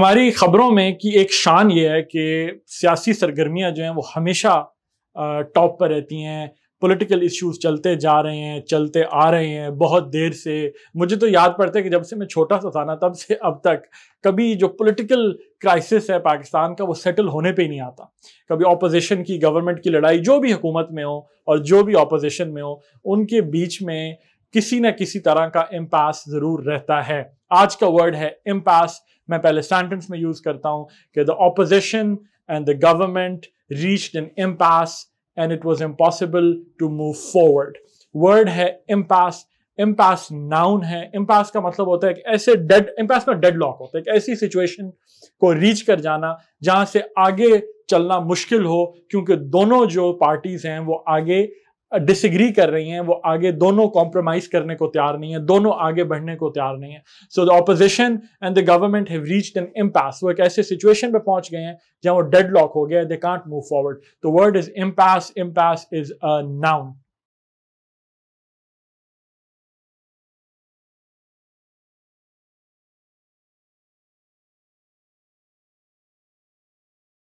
हमारी खबरों में कि एक शान ये है कि सियासी सरगर्मियां जो हैं वो हमेशा टॉप पर रहती हैं पॉलिटिकल इश्यूज चलते जा रहे हैं चलते आ रहे हैं बहुत देर से मुझे तो याद पड़ता है कि जब से मैं छोटा सा था ना तब से अब तक कभी जो पॉलिटिकल क्राइसिस है पाकिस्तान का वो सेटल होने पे नहीं आता कभी ऑपोजिशन की गवर्नमेंट की लड़ाई जो भी हुकूमत में हो और जो भी ऑपोजिशन में हो उनके बीच में किसी न किसी तरह का इम्पास जरूर रहता है आज का वर्ड है इम्पास मैं पहले सेंटेंस में यूज करता हूं कि the opposition and the government reached an impasse and it was impossible to move forward word है इम्पास इम्पास नाउन है इम्पास का मतलब होता है कि ऐसे डेड इम्पास में डेड लॉक होता है एक ऐसी सिचुएशन को रीच कर जाना जहां से आगे चलना मुश्किल हो क्योंकि दोनों जो पार्टीज हैं वो आगे डिसग्री कर रही हैं वो आगे दोनों कॉम्प्रोमाइज करने को तैयार नहीं है दोनों आगे बढ़ने को तैयार नहीं है so the opposition and the government have reached an impasse वो एक ऐसे सिचुएशन पे पहुंच गए हैं जहां वो डेड लॉक हो गया they can't move forward the word is impasse impasse is a noun